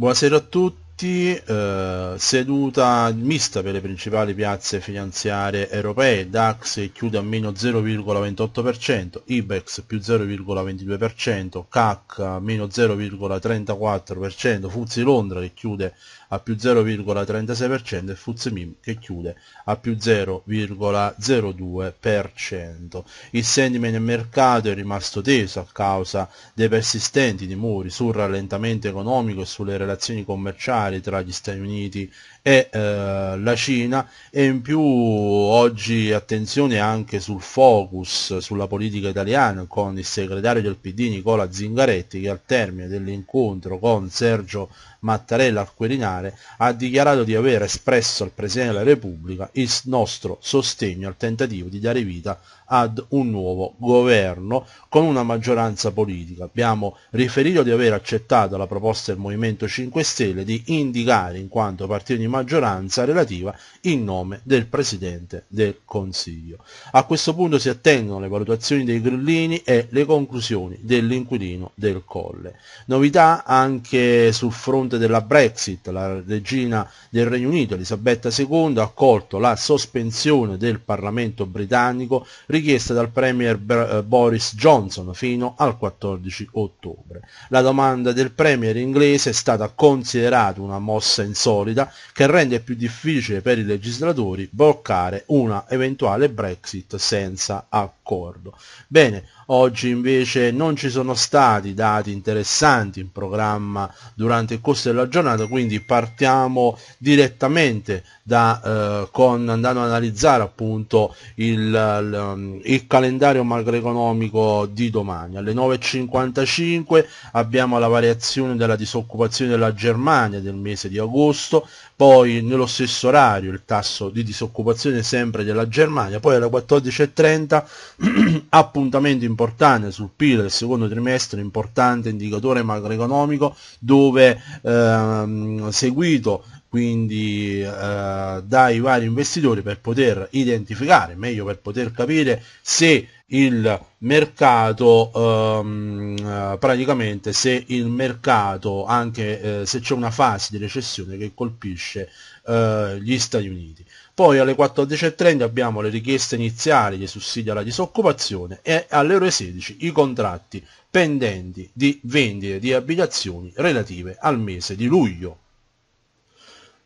Buonasera a tutti diritti, eh, seduta mista per le principali piazze finanziarie europee, DAX chiude a meno 0,28%, IBEX più 0,22%, CAC meno 0,34%, FUZI Londra che chiude a più 0,36% e FUZI MIM che chiude a più 0,02%. Il sentiment nel mercato è rimasto teso a causa dei persistenti timori sul rallentamento economico e sulle relazioni commerciali commerciali tra gli Stati Uniti e eh, la Cina e in più oggi attenzione anche sul focus sulla politica italiana con il segretario del PD Nicola Zingaretti che al termine dell'incontro con Sergio Mattarella al Quirinale, ha dichiarato di aver espresso al Presidente della Repubblica il nostro sostegno al tentativo di dare vita ad un nuovo governo con una maggioranza politica. Abbiamo riferito di aver accettato la proposta del Movimento 5 Stelle di indicare in quanto partito di maggioranza relativa il nome del Presidente del Consiglio. A questo punto si attendono le valutazioni dei grillini e le conclusioni dell'inquilino del Colle. Novità anche sul fronte fronte della Brexit, la regina del Regno Unito Elisabetta II ha accolto la sospensione del Parlamento britannico richiesta dal Premier eh, Boris Johnson fino al 14 ottobre. La domanda del Premier inglese è stata considerata una mossa insolita che rende più difficile per i legislatori bloccare una eventuale Brexit senza accordo d'accordo. Bene, oggi invece non ci sono stati dati interessanti in programma durante il corso della giornata, quindi partiamo direttamente da, eh, con, andando ad analizzare appunto il, mm, il calendario macroeconomico di domani. Alle 9.55 abbiamo la variazione della disoccupazione della Germania del mese di agosto, poi nello stesso orario il tasso di disoccupazione sempre della Germania, poi alle 14.30 appuntamento importante sul PIL del secondo trimestre, importante indicatore macroeconomico dove ehm, seguito quindi eh, dai vari investitori per poter identificare, meglio per poter capire se il mercato ehm, eh, praticamente se il mercato anche eh, se c'è una fase di recessione che colpisce eh, gli Stati Uniti poi alle 14.30 abbiamo le richieste iniziali di sussidi alla disoccupazione e alle ore 16 i contratti pendenti di vendite di abitazioni relative al mese di luglio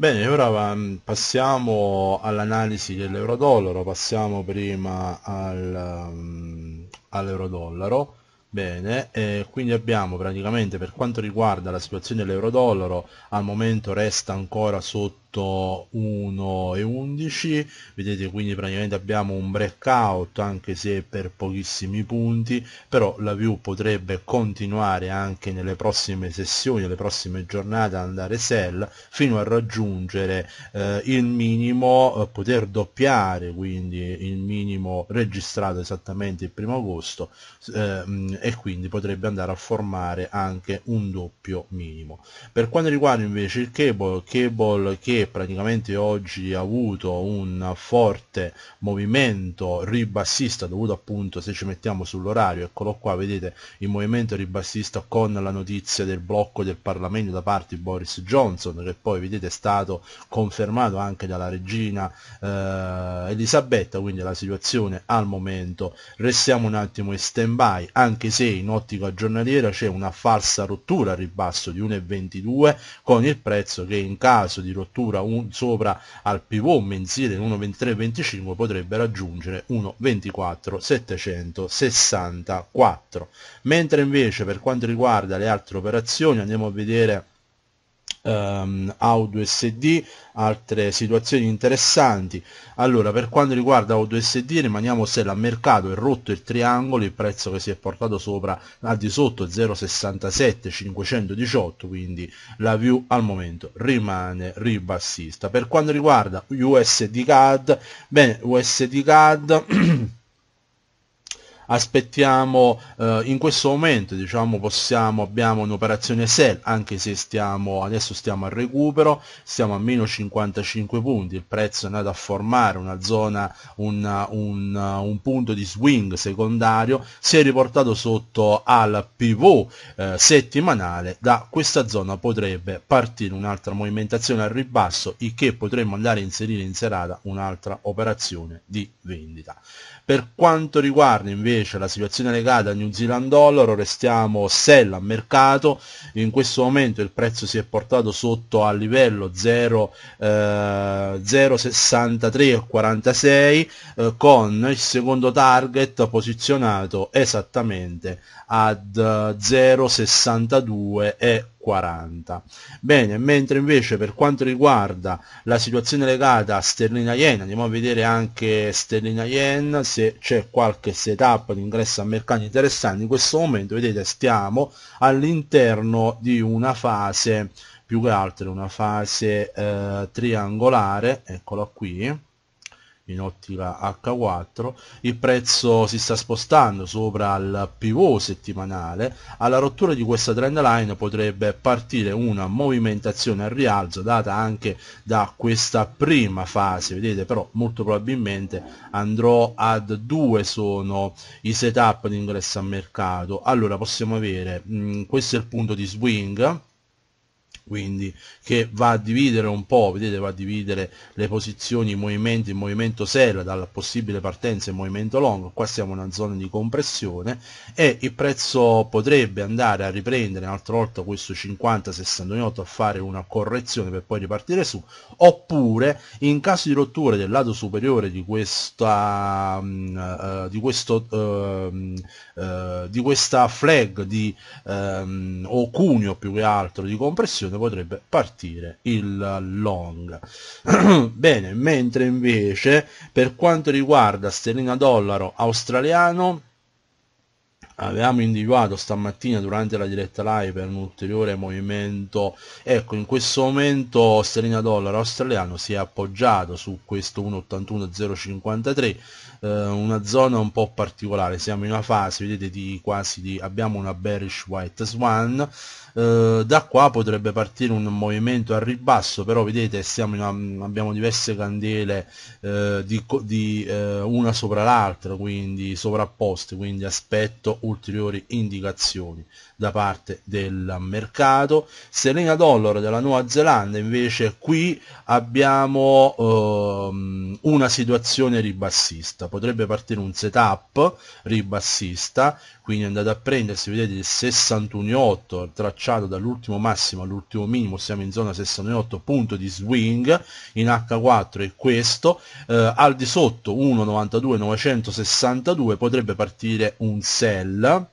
Bene, ora mm, passiamo all'analisi dell'euro-dollaro, passiamo prima al, mm, all'euro-dollaro. Bene, eh, quindi abbiamo praticamente per quanto riguarda la situazione dell'euro-dollaro, al momento resta ancora sotto minuto 1 e 11 vedete quindi praticamente abbiamo un breakout anche se per pochissimi punti però la view potrebbe continuare anche nelle prossime sessioni le prossime giornate andare sell fino a raggiungere eh, il minimo eh, poter doppiare quindi il minimo registrato esattamente il primo agosto eh, e quindi potrebbe andare a formare anche un doppio minimo per quanto riguarda invece il cable cable che praticamente oggi ha avuto un forte movimento ribassista dovuto appunto se ci mettiamo sull'orario eccolo qua vedete il movimento ribassista con la notizia del blocco del Parlamento da parte di Boris Johnson che poi vedete è stato confermato anche dalla regina eh, Elisabetta quindi la situazione al momento restiamo un attimo in stand by anche se in ottica giornaliera c'è una falsa rottura al ribasso di 1,22 con il prezzo che in caso di rottura addirittura un, sopra al pivot mensile in 1.23.25 potrebbe raggiungere 1.24.764 mentre invece per quanto riguarda le altre operazioni andiamo a vedere ehm, audio SD, altre situazioni interessanti. Allora, per quanto riguarda audio SD, rimaniamo se la mercato è rotto il triangolo, il prezzo che si è portato sopra al di sotto 0,67 518, quindi la view al momento rimane ribassista. Per quanto riguarda USD CAD, bene, USD CAD aspettiamo eh, in questo momento diciamo possiamo abbiamo un'operazione sell anche se stiamo adesso stiamo al recupero stiamo a meno 55 punti il prezzo è andato a formare una zona una, un, un, punto di swing secondario si è riportato sotto al pivot eh, settimanale da questa zona potrebbe partire un'altra movimentazione al ribasso il che potremmo andare a inserire in serata un'altra operazione di vendita per quanto riguarda invece la situazione legata a New Zealand Dollar, restiamo sell a mercato, in questo momento il prezzo si è portato sotto al livello 0,63,46 eh, eh, con il secondo target posizionato esattamente ad 0,62,46. Eh, 40. Bene, mentre invece per quanto riguarda la situazione legata a sterlina yen, andiamo a vedere anche sterlina yen, se c'è qualche setup di ingresso a mercati interessanti, in questo momento vedete stiamo all'interno di una fase, più che altro una fase eh, triangolare, eccola qui, in ottica H4 il prezzo si sta spostando sopra al pivot settimanale alla rottura di questa trend line potrebbe partire una movimentazione al rialzo data anche da questa prima fase vedete però molto probabilmente andrò ad due sono i setup di ingresso al mercato allora possiamo avere mh, mm, questo è il punto di swing quindi che va a dividere un po', vedete, va a dividere le posizioni, i movimenti, il movimento sell dalla possibile partenza e movimento long, qua siamo in una zona di compressione e il prezzo potrebbe andare a riprendere un'altra volta questo 50-68 a fare una correzione per poi ripartire su, oppure in caso di rottura del lato superiore di questa, mm, eh, di questo, eh, mm, eh, di questa flag di, ehm, o cuneo più che altro di compressione, azione potrebbe partire il long bene mentre invece per quanto riguarda sterlina dollaro australiano avevamo individuato stamattina durante la diretta live per un ulteriore movimento ecco in questo momento sterlina dollaro australiano si è appoggiato su questo 1,81053 eh, una zona un po' particolare siamo in una fase vedete di quasi di abbiamo una bearish white swan eh, da qua potrebbe partire un movimento al ribasso però vedete siamo in una, abbiamo diverse candele eh, di, di eh, una sopra l'altra quindi sovrapposte quindi aspetto un ulteriori indicazioni da parte del mercato. Selena Dollar della Nuova Zelanda invece qui abbiamo ehm, una situazione ribassista, potrebbe partire un setup ribassista, quindi andate a prendersi, vedete il 61.8 tracciato dall'ultimo massimo all'ultimo minimo, siamo in zona 68 punto di swing, in H4 è questo, eh, al di sotto 1.92.962 potrebbe partire un sell quella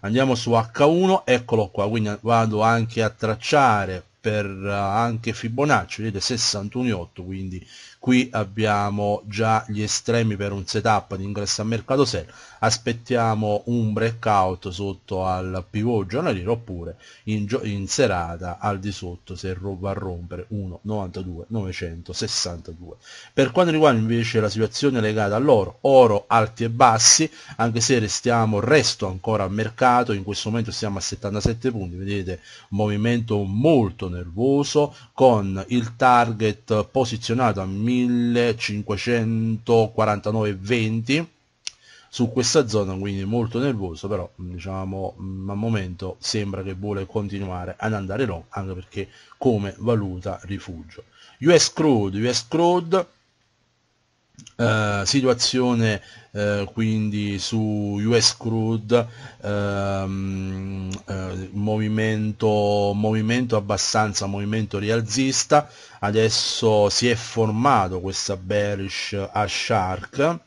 andiamo su H1 eccolo qua quindi vado anche a tracciare per eh, anche Fibonacci vedete 61,8 quindi qui abbiamo già gli estremi per un setup di ingresso a mercato sell aspettiamo un breakout sotto al pivot giornaliero oppure in, in serata al di sotto se va a rompere 1.92.962 per quanto riguarda invece la situazione legata all'oro oro alti e bassi anche se restiamo resto ancora al mercato in questo momento siamo a 77 punti vedete movimento molto nervoso con il target posizionato a 1000 1549-20 su questa zona, quindi molto nervoso, però diciamo mm, al momento sembra che vuole continuare ad andare long, anche perché come valuta rifugio. US Crude, US Crude eh, situazione eh, quindi su US Crude ehm, eh, movimento, movimento abbastanza movimento rialzista adesso si è formato questa bearish a shark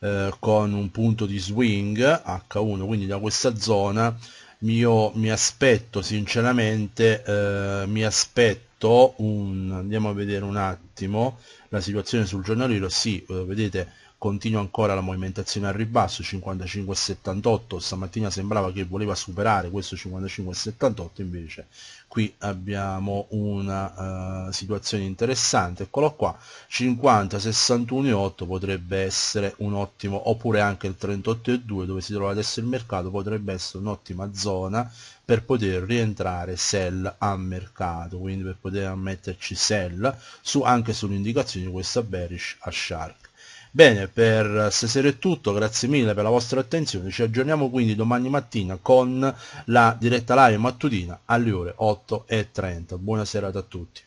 eh, con un punto di swing H1 quindi da questa zona io mi aspetto sinceramente eh, mi aspetto fatto un andiamo a vedere un attimo la situazione sul giornaliero sì eh, vedete continua ancora la movimentazione al ribasso 55,78 stamattina sembrava che voleva superare questo 55,78 invece qui abbiamo una uh, situazione interessante eccolo qua 50 61,8 potrebbe essere un ottimo oppure anche il 38,2 dove si trova adesso il mercato potrebbe essere un'ottima zona per poter rientrare sell a mercato quindi per poter metterci sell su, anche sull'indicazione di questa bearish a shark Bene, per stasera è tutto, grazie mille per la vostra attenzione, ci aggiorniamo quindi domani mattina con la diretta live mattutina alle ore 8.30. Buona serata a tutti.